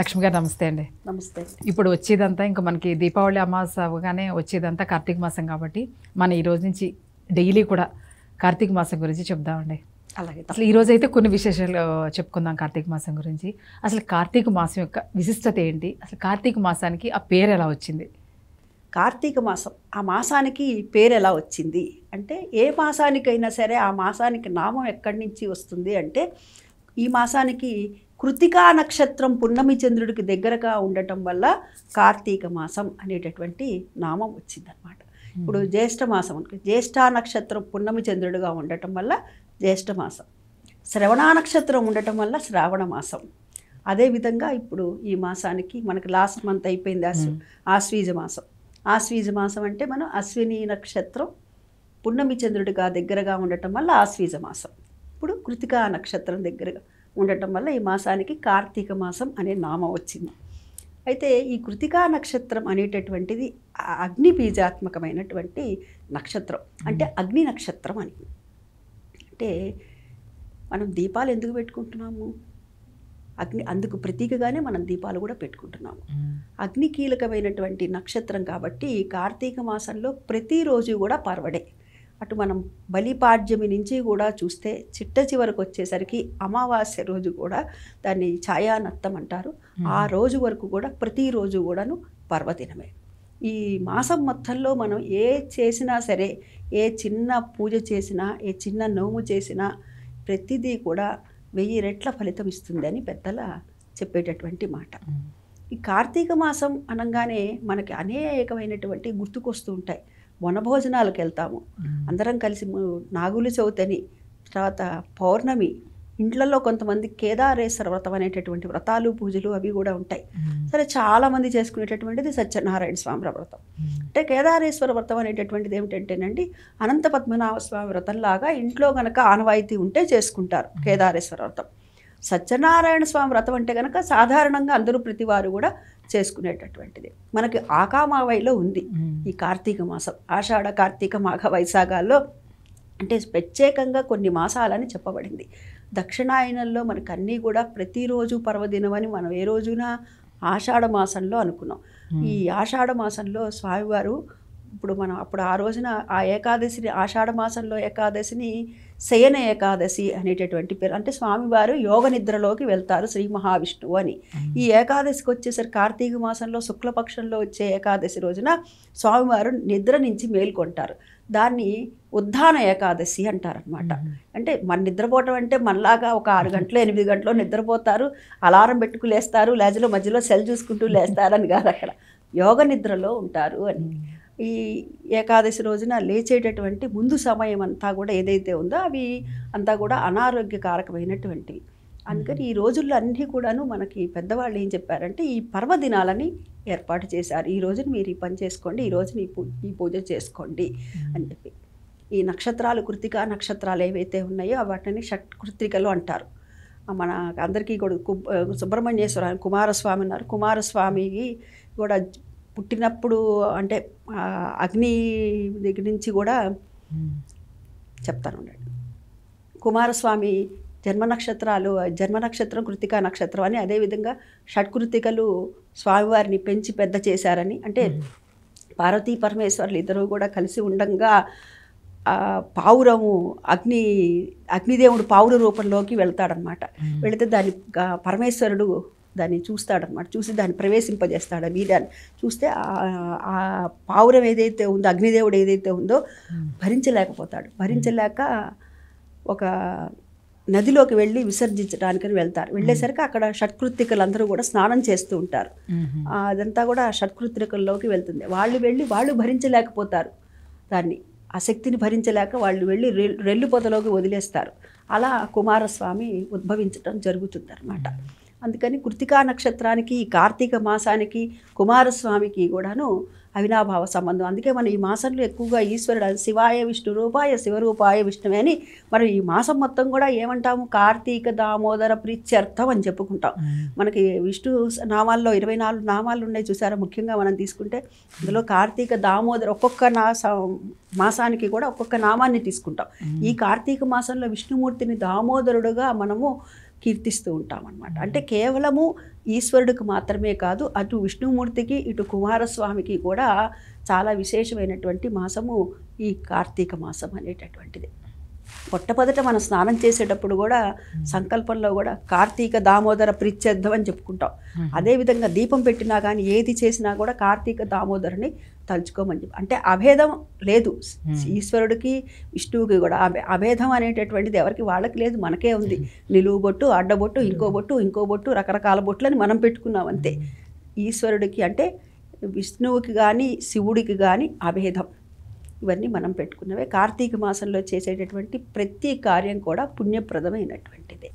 లక్ష్మి గారు నమస్తే అండి నమస్తే ఇప్పుడు వచ్చేదంతా ఇంకా మనకి దీపావళి అమావాస అవగానే వచ్చేదంతా కార్తీక మాసం కాబట్టి మనం ఈ రోజు నుంచి డైలీ కూడా కార్తీక మాసం గురించి చెప్దామండి అలాగే అసలు ఈ రోజైతే కొన్ని విశేషాలు చెప్పుకుందాం కార్తీక మాసం గురించి అసలు కార్తీక మాసం యొక్క విశిష్టత ఏంటి అసలు కార్తీక మాసానికి ఆ పేరు ఎలా వచ్చింది కార్తీక మాసం ఆ మాసానికి పేరు ఎలా వచ్చింది అంటే ఏ మాసానికైనా సరే ఆ మాసానికి నామం ఎక్కడి నుంచి వస్తుంది అంటే ఈ మాసానికి కృతికా నక్షత్రం పున్నమి చంద్రుడికి దగ్గరగా ఉండటం వల్ల కార్తీక మాసం అనేటటువంటి నామం వచ్చిందనమాట ఇప్పుడు జ్యేష్ఠ మాసం జ్యేష్ఠ నక్షత్రం పున్నమి చంద్రుడిగా ఉండటం వల్ల జ్యేష్ఠ మాసం శ్రవణ నక్షత్రం ఉండటం వల్ల శ్రావణ మాసం అదేవిధంగా ఇప్పుడు ఈ మాసానికి మనకి లాస్ట్ మంత్ అయిపోయింది ఆశ్వ ఆశ్వీజ మాసం ఆశ్వీజ మాసం అంటే మనం అశ్విని నక్షత్రం పున్నమి చంద్రుడిగా దగ్గరగా ఉండటం వల్ల ఆశ్వీజ మాసం ఇప్పుడు కృతికా నక్షత్రం దగ్గరగా ఉండటం వల్ల ఈ మాసానికి కార్తీక మాసం అనే నామం వచ్చింది అయితే ఈ కృతికా నక్షత్రం అనేటటువంటిది అగ్ని బీజాత్మకమైనటువంటి నక్షత్రం అంటే అగ్ని నక్షత్రం అని అంటే మనం దీపాలు ఎందుకు పెట్టుకుంటున్నాము అగ్ని అందుకు ప్రతీకగానే మనం దీపాలు కూడా పెట్టుకుంటున్నాము అగ్ని కీలకమైనటువంటి నక్షత్రం కాబట్టి కార్తీక మాసంలో ప్రతిరోజు కూడా పర్వడే అటు మనం బలిపాడ్యమి నుంచి కూడా చూస్తే చిట్ట చివరకు వచ్చేసరికి అమావాస్య రోజు కూడా దాన్ని ఛాయానత్తం అంటారు ఆ రోజు వరకు కూడా ప్రతిరోజు కూడాను పర్వదినమే ఈ మాసం మొత్తంలో మనం ఏ చేసినా సరే ఏ చిన్న పూజ చేసినా ఏ చిన్న నోము చేసినా ప్రతిదీ కూడా వెయ్యి రెట్ల ఫలితం ఇస్తుందని పెద్దల చెప్పేటటువంటి మాట ఈ కార్తీక మాసం అనగానే మనకి అనేకమైనటువంటి గుర్తుకొస్తూ ఉంటాయి వనభోజనాలకు వెళ్తాము అందరం కలిసి నాగులు చవితని తర్వాత పౌర్ణమి ఇంట్లలో కొంతమంది కేదారేశ్వర వ్రతం అనేటటువంటి వ్రతాలు పూజలు అవి కూడా ఉంటాయి సరే చాలామంది చేసుకునేటటువంటిది సత్యనారాయణ స్వామి వ్రతం అంటే కేదారేశ్వర వ్రతం అనేటటువంటిది ఏమిటంటేనండి అనంత పద్మనాభ స్వామి వ్రతంలాగా ఇంట్లో గనక ఆనవాయితీ ఉంటే చేసుకుంటారు కేదారేశ్వర వ్రతం సత్యనారాయణ స్వామి వ్రతం అంటే కనుక సాధారణంగా అందరూ ప్రతివారు కూడా చేసుకునేటటువంటిది మనకి ఆకామావైలో ఉంది ఈ కార్తీక మాసం ఆషాఢ కార్తీక మాఘ వైశాఖాల్లో అంటే ప్రత్యేకంగా కొన్ని మాసాలని చెప్పబడింది దక్షిణాయనంలో మనకు అన్నీ కూడా ప్రతిరోజు పర్వదినం అని మనం ఏ రోజున ఆషాఢ మాసంలో అనుకున్నాం ఈ ఆషాఢ మాసంలో స్వామివారు ఇప్పుడు మనం అప్పుడు ఆ రోజున ఆ ఏకాదశిని ఆషాఢ మాసంలో ఏకాదశిని శయన ఏకాదశి అనేటటువంటి పేరు అంటే స్వామివారు యోగ నిద్రలోకి వెళ్తారు శ్రీ మహావిష్ణువు అని ఈ ఏకాదశికి వచ్చేసరి కార్తీక మాసంలో శుక్లపక్షంలో వచ్చే ఏకాదశి రోజున స్వామివారు నిద్ర నుంచి మేల్కొంటారు దాన్ని ఉద్ధాన ఏకాదశి అంటారనమాట అంటే మన నిద్రపోవటం అంటే మనలాగా ఒక ఆరు గంటలు ఎనిమిది గంటలు నిద్రపోతారు అలారం పెట్టుకు లేస్తారు లేజలో మధ్యలో సెల్ చూసుకుంటూ లేస్తారని కాదు అక్కడ యోగ నిద్రలో ఉంటారు అని ఈ ఏకాదశి రోజున లేచేటటువంటి ముందు సమయం అంతా కూడా ఏదైతే ఉందో అవి అంతా కూడా అనారోగ్యకారకమైనటువంటివి అందుకని ఈ రోజుల్లో అన్నీ కూడాను మనకి పెద్దవాళ్ళు ఏం చెప్పారంటే ఈ పర్వదినాలని ఏర్పాటు చేశారు ఈ రోజున మీరు ఈ పని చేసుకోండి ఈ రోజున ఈ పూ ఈ పూజ చేసుకోండి అని చెప్పి ఈ నక్షత్రాలు కృతిక నక్షత్రాలు ఏవైతే ఉన్నాయో వాటిని షట్ కృతికలు అంటారు మన అందరికీ కూడా సుబ్రహ్మణ్యేశ్వర కుమారస్వామి ఉన్నారు కుమారస్వామికి కూడా పుట్టినప్పుడు అంటే అగ్ని దగ్గర నుంచి కూడా hmm. చెప్తాను కుమారస్వామి జన్మ నక్షత్రాలు జన్మ నక్షత్రం కృతికా నక్షత్రం అని అదేవిధంగా షట్కృతికలు స్వామివారిని పెంచి పెద్ద చేశారని అంటే hmm. పార్వతీ పరమేశ్వర్లు ఇద్దరు కూడా కలిసి ఉండగా పావురము అగ్ని అగ్నిదేవుడు పావుర రూపంలోకి వెళ్తాడనమాట hmm. వెళితే దాని పరమేశ్వరుడు దాన్ని చూస్తాడనమాట చూసి దాన్ని ప్రవేశింపజేస్తాడు వీరాన్ని చూస్తే ఆ పావురం ఏదైతే ఉందో అగ్నిదేవుడు ఏదైతే ఉందో భరించలేకపోతాడు భరించలేక ఒక నదిలోకి వెళ్ళి విసర్జించడానికని వెళ్తారు వెళ్ళేసరికి అక్కడ షట్కృత్తికలు అందరూ కూడా స్నానం చేస్తూ ఉంటారు అదంతా కూడా షట్కృత్తికల్లోకి వెళ్తుంది వాళ్ళు వెళ్ళి వాళ్ళు భరించలేకపోతారు దాన్ని ఆ శక్తిని భరించలేక వాళ్ళు వెళ్ళి రెల్లు పొదలోకి వదిలేస్తారు అలా కుమారస్వామి ఉద్భవించడం జరుగుతుంది అందుకని కృతికా నక్షత్రానికి కార్తీక మాసానికి కుమారస్వామికి కూడాను అవినాభావ సంబంధం అందుకే మనం ఈ మాసంలో ఎక్కువగా ఈశ్వరుడు శివాయ విష్ణు రూపాయ శివరూపాయ విష్ణువే అని మనం ఈ మాసం మొత్తం కూడా ఏమంటాము కార్తీక దామోదర ప్రీత్యర్థం అని చెప్పుకుంటాం మనకి విష్ణు నామాల్లో ఇరవై నాలుగు నామాలు ఉన్నాయి చూసారా ముఖ్యంగా మనం తీసుకుంటే అందులో కార్తీక దామోదర ఒక్కొక్క నా మాసానికి కూడా ఒక్కొక్క నామాన్ని తీసుకుంటాం ఈ కార్తీక మాసంలో విష్ణుమూర్తిని దామోదరుడుగా మనము కీర్తిస్తూ ఉంటామన్నమాట అంటే కేవలము ఈశ్వరుడికి మాత్రమే కాదు అటు విష్ణుమూర్తికి ఇటు కుమారస్వామికి కూడా చాలా విశేషమైనటువంటి మాసము ఈ కార్తీక మాసం అనేటటువంటిది పొట్టపొదట మనం స్నానం చేసేటప్పుడు కూడా సంకల్పంలో కూడా కార్తీక దామోదర ప్రీత్యర్థం అని చెప్పుకుంటాం అదేవిధంగా దీపం పెట్టినా కానీ ఏది చేసినా కూడా కార్తీక దామోదరుని తలుచుకోమని చెప్పి అంటే అభేదం లేదు ఈశ్వరుడికి విష్ణువుకి కూడా అభేదం అనేటటువంటిది ఎవరికి వాళ్ళకి లేదు మనకే ఉంది నిలువు బొట్టు అడ్డబొట్టు ఇంకో బొట్టు ఇంకో బొట్టు రకరకాల బొట్లని మనం పెట్టుకున్నాం అంతే ఈశ్వరుడికి అంటే విష్ణువుకి కానీ శివుడికి కానీ అభేదం ఇవన్నీ మనం పెట్టుకున్నవే కార్తీక మాసంలో చేసేటటువంటి ప్రతి కార్యం కూడా పుణ్యప్రదమైనటువంటిదే